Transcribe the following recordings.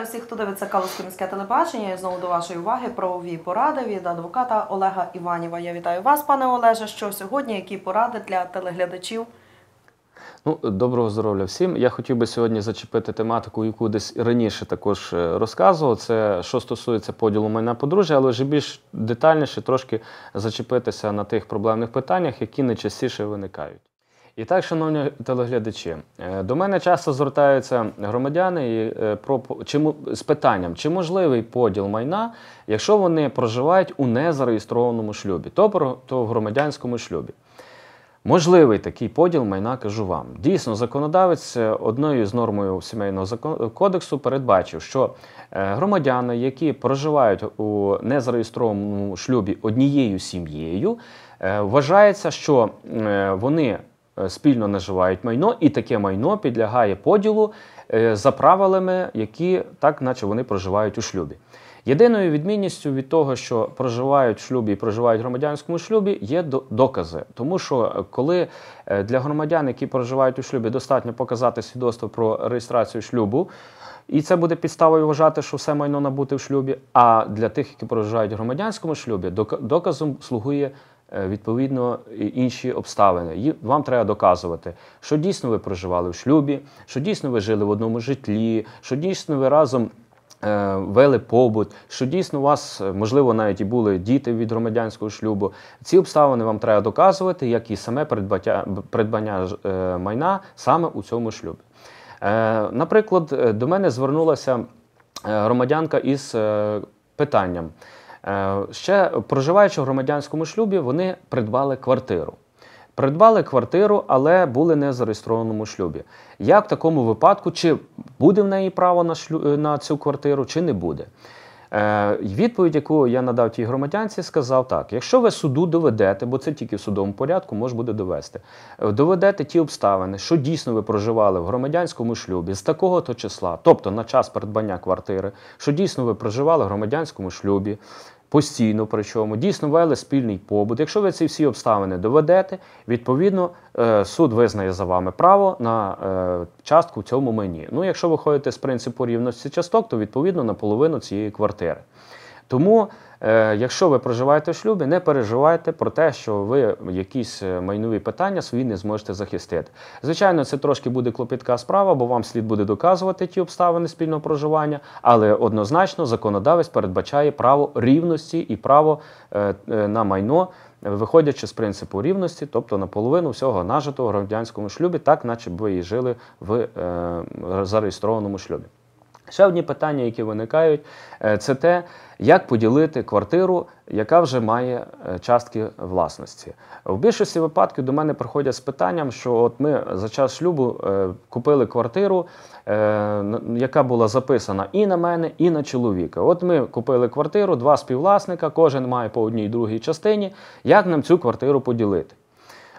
Вітаю всіх, хто дивиться Калузьке міське телебачення. я знову до вашої уваги правові поради від адвоката Олега Іваніва. Я вітаю вас, пане Олеже. Що сьогодні? Які поради для телеглядачів? Ну, доброго здоров'я всім. Я хотів би сьогодні зачепити тематику, яку десь раніше також е, розказував. Це що стосується поділу майна подружжя, але вже більш детальніше трошки зачепитися на тих проблемних питаннях, які найчастіше виникають. І так, шановні телеглядачі, е, до мене часто звертаються громадяни е, з питанням, чи можливий поділ майна, якщо вони проживають у незареєстрованому шлюбі, тобто в громадянському шлюбі. Можливий такий поділ майна кажу вам. Дійсно, законодавець е, одною з нормою сімейного кодексу передбачив, що громадяни, які проживають у незареєстрованому шлюбі однією сім'єю, вважається, що вони Е, спільно наживають майно, і таке майно підлягає поділу е, за правилами, які так, наче вони проживають у шлюбі. Єдиною відмінністю від того, що проживають в шлюбі і проживають в громадянському шлюбі, є докази. Тому що е, коли для громадян, які проживають у шлюбі, достатньо показати свідоцтво про реєстрацію шлюбу, і це буде підставою вважати, що все майно набути в шлюбі. А для тих, які проживають в громадянському шлюбі, доказом слугує Е, відповідно інші обставини. Вам треба доказувати, що дійсно ви проживали в шлюбі, що дійсно ви жили в одному житлі, що дійсно ви разом. Е, вели побут, що дійсно у вас, е, можливо, навіть і були діти від громадянського шлюбу. Ці обставини вам треба доказувати, як і саме придбаття, придбання майна саме у цьому шлюбі. Наприклад, до мене звернулася громадянка із питанням. Е, ще проживаючи в громадянському шлюбі, вони придбали квартиру. Придбали квартиру, але були не в зареєстрованому шлюбі. Як в такому випадку, чи буде в неї право на шлю... Е, на цю квартиру, чи не буде? Е, відповідь, яку я надав тій громадянці, сказав так: якщо ви суду доведете, бо це тільки в судовому порядку, може буде довести, е, доведете ті обставини, що дійсно ви проживали в громадянському шлюбі з такого то числа, тобто на час придбання квартири, що дійсно ви проживали в громадянському шлюбі постійно, причому дійсно вели спільний побут. Якщо ви ці всі обставини доведете, відповідно е, суд визнає за вами право на е, частку в цьому мені. Ну, якщо ви ходите з принципу рівності часток, то відповідно на половину цієї квартири. Тому, е, якщо ви проживаєте в шлюбі, не переживайте про те, що ви якісь е, майнові питання свої не зможете захистити. Звичайно, це трошки буде клопітка справа, бо вам слід буде доказувати ті обставини спільного проживання, але однозначно законодавець передбачає право рівності і право е, на майно. Виходячи з принципу рівності, тобто на половину всього нажитого в громадянському шлюбі, так наче б ви і жили в зареєстрованому шлюбі. Ще одні питання, які виникають, е, це те, як поділити квартиру, яка вже має е, частки власності. В більшості випадків до мене приходять з питанням, що от ми за час шлюбу е, купили квартиру, яка була записана і на мене, і на чоловіка. От ми купили квартиру, два співвласника, кожен має по одній і другій частині. Як нам цю квартиру поділити?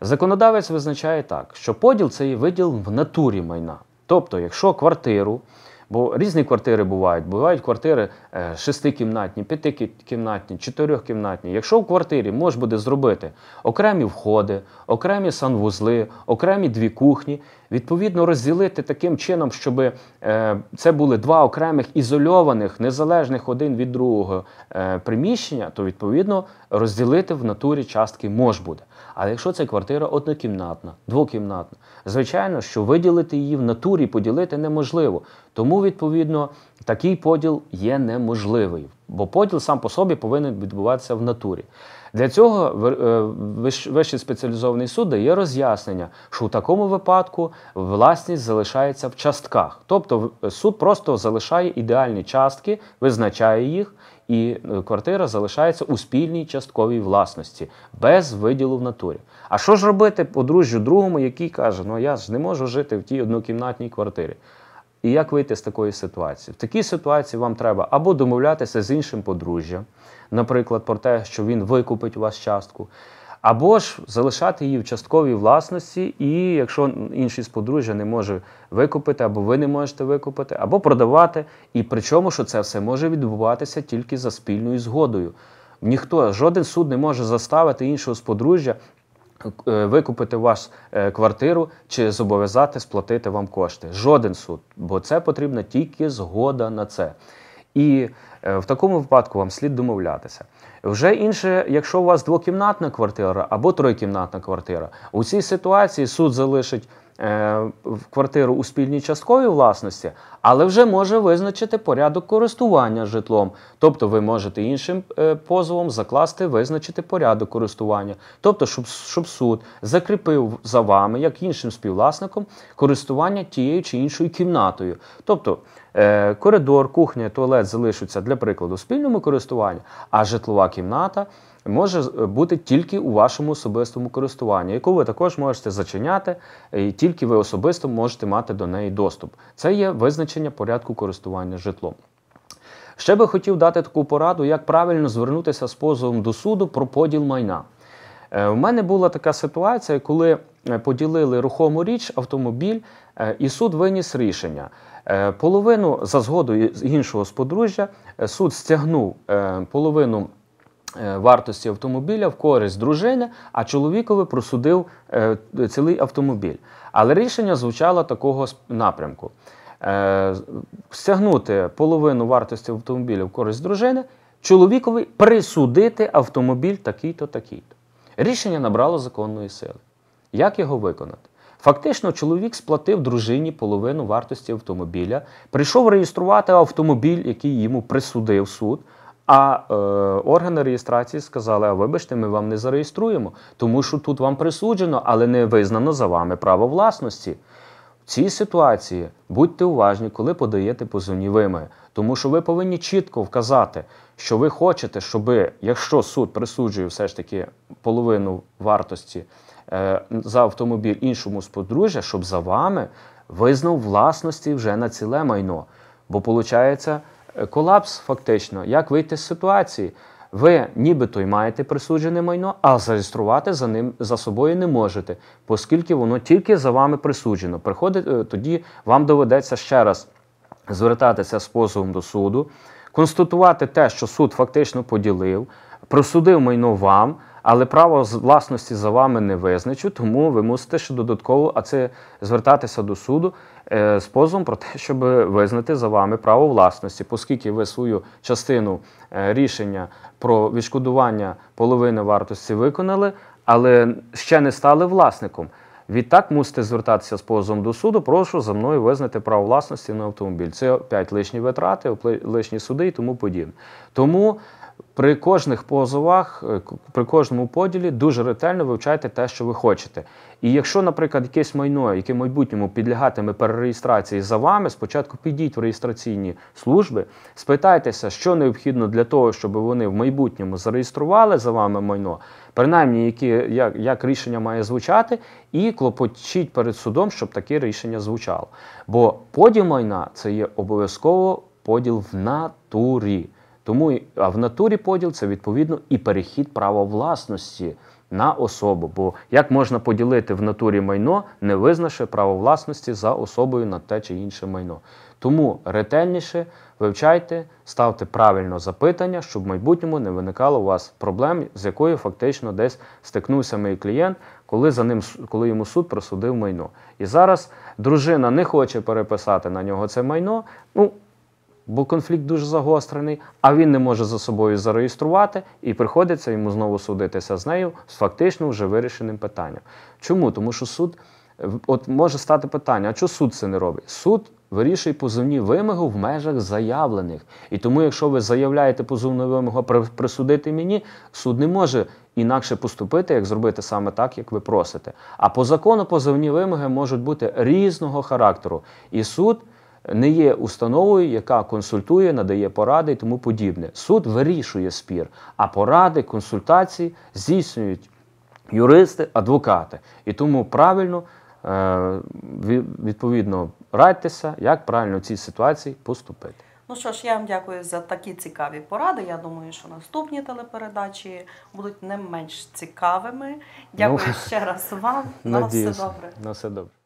Законодавець визначає так, що поділ це і виділ в натурі майна. Тобто, якщо квартиру. Бо різні квартири бувають. Бувають квартири е, шестикімнатні, п'ятикімнатні, чотирьохкімнатні. Якщо в квартирі можна буде зробити окремі входи, окремі санвузли, окремі дві кухні, Відповідно, розділити таким чином, щоб е, це були два окремих ізольованих, незалежних один від другого е, приміщення, то відповідно розділити в натурі частки мож буде. Але якщо це квартира однокімнатна, двокімнатна, звичайно, що виділити її в натурі, поділити неможливо. Тому, відповідно, такий поділ є неможливий, бо поділ сам по собі повинен відбуватися в натурі. Для цього е, Вищий спеціалізований суд дає роз'яснення, що у такому випадку власність залишається в частках. Тобто суд просто залишає ідеальні частки, визначає їх, і е, квартира залишається у спільній частковій власності, без виділу в натурі. А що ж робити подружжю другому, який каже, ну я ж не можу жити в тій однокімнатній квартирі? І як вийти з такої ситуації? В такій ситуації вам треба або домовлятися з іншим подружжям, наприклад, про те, що він викупить у вас частку, або ж залишати її в частковій власності, і якщо інший з подружжя не може викупити, або ви не можете викупити, або продавати. І причому, що це все може відбуватися тільки за спільною згодою. Ніхто, жоден суд не може заставити іншого з подружжя Е, викупити вашу е, квартиру чи зобов'язати сплатити вам кошти. Жоден суд, бо це потрібна тільки згода на це. І е, в такому випадку вам слід домовлятися. Вже інше, якщо у вас двокімнатна квартира або трикімнатна квартира, у цій ситуації суд залишить. Е, в квартиру у спільній частковій власності, але вже може визначити порядок користування житлом. Тобто ви можете іншим е, позовом закласти, визначити порядок користування, тобто, щоб, щоб суд закріпив за вами, як іншим співвласником, користування тією чи іншою кімнатою. Тобто е, коридор, кухня, туалет залишаться для прикладу в спільному користуванні, а житлова кімната може е, бути тільки у вашому особистому користуванні, яку ви також можете зачиняти, е, і тільки ви особисто можете мати до неї доступ. Це є визначення порядку користування житлом. Ще би хотів дати таку пораду, як правильно звернутися з позовом до суду про поділ майна. У е, мене була така ситуація, коли поділили рухому річ автомобіль, і суд виніс рішення. Половину за згодою іншого сподружжя суд стягнув половину Е, вартості автомобіля в користь дружини, а чоловікові просудив е, цілий автомобіль. Але рішення звучало такого напрямку: е, стягнути половину вартості автомобіля в користь дружини, чоловікові присудити автомобіль такий-то, такий-то. Рішення набрало законної сили. Як його виконати? Фактично, чоловік сплатив дружині половину вартості автомобіля, прийшов реєструвати автомобіль, який йому присудив суд. А е, органи реєстрації сказали: а вибачте, ми вам не зареєструємо, тому що тут вам присуджено, але не визнано за вами право власності. В цій ситуації будьте уважні, коли подаєте позовні вимоги, тому що ви повинні чітко вказати, що ви хочете, щоб якщо суд присуджує все ж таки половину вартості е, за автомобіль іншому з подружжя, щоб за вами визнав власності вже на ціле майно. Бо виходить колапс, фактично, як вийти з ситуації. Ви нібито й маєте присуджене майно, а зареєструвати за ним за собою не можете, оскільки воно тільки за вами присуджено. Приходить е, тоді, вам доведеться ще раз звертатися з позовом до суду, констатувати те, що суд фактично поділив, присудив майно вам але право власності за вами не визначу, тому ви мусите ще додатково, а це звертатися до суду е, з позовом про те, щоб визнати за вами право власності, оскільки ви свою частину е, рішення про відшкодування половини вартості виконали, але ще не стали власником. Відтак мусите звертатися з позовом до суду. Прошу за мною визнати право власності на автомобіль. Це 5 лишні витрати, лишні суди і тому подібне. Тому при кожних позовах, е, при кожному поділі дуже ретельно вивчайте те, що ви хочете. І якщо, наприклад, якесь майно, яке в майбутньому підлягатиме перереєстрації за вами, спочатку підіть в реєстраційні служби, спитайтеся, що необхідно для того, щоб вони в майбутньому зареєстрували за вами майно, принаймні, які як, як рішення має звучати, і клопочіть перед судом, щоб таке рішення звучало. Бо поділ майна це є обов'язково поділ в натурі. Тому е, а в натурі поділ це відповідно і перехід права власності на особу. Бо як можна поділити в натурі майно, не визнавши право власності за особою на те чи інше майно? Тому ретельніше вивчайте, ставте правильно запитання, щоб в майбутньому не виникало у вас проблем, з якою фактично десь стикнувся мій клієнт, коли за ним коли йому суд просудив майно. І зараз дружина не хоче переписати на нього це майно. ну, бо конфлікт дуже загострений, а він не може за собою зареєструвати, і приходиться йому знову судитися з нею з фактично вже вирішеним питанням. Чому? Тому що суд е, от може стати питання: а чого суд це не робить? Суд вирішує позовні вимоги в межах заявлених. І тому, якщо ви заявляєте позовну вимогу присудити мені, суд не може. Інакше поступити, як зробити саме так, як ви просите. А по закону позовні вимоги можуть бути різного характеру. І суд не є установою, яка консультує, надає поради і тому подібне. Суд вирішує спір, а поради, консультації здійснюють юристи, адвокати. І тому правильно е, відповідно радьтеся, як правильно в цій ситуації поступити. Ну що ж, я вам дякую за такі цікаві поради. Я думаю, що наступні телепередачі будуть не менш цікавими. Дякую ну, ще раз вам. На все добре. На все добре.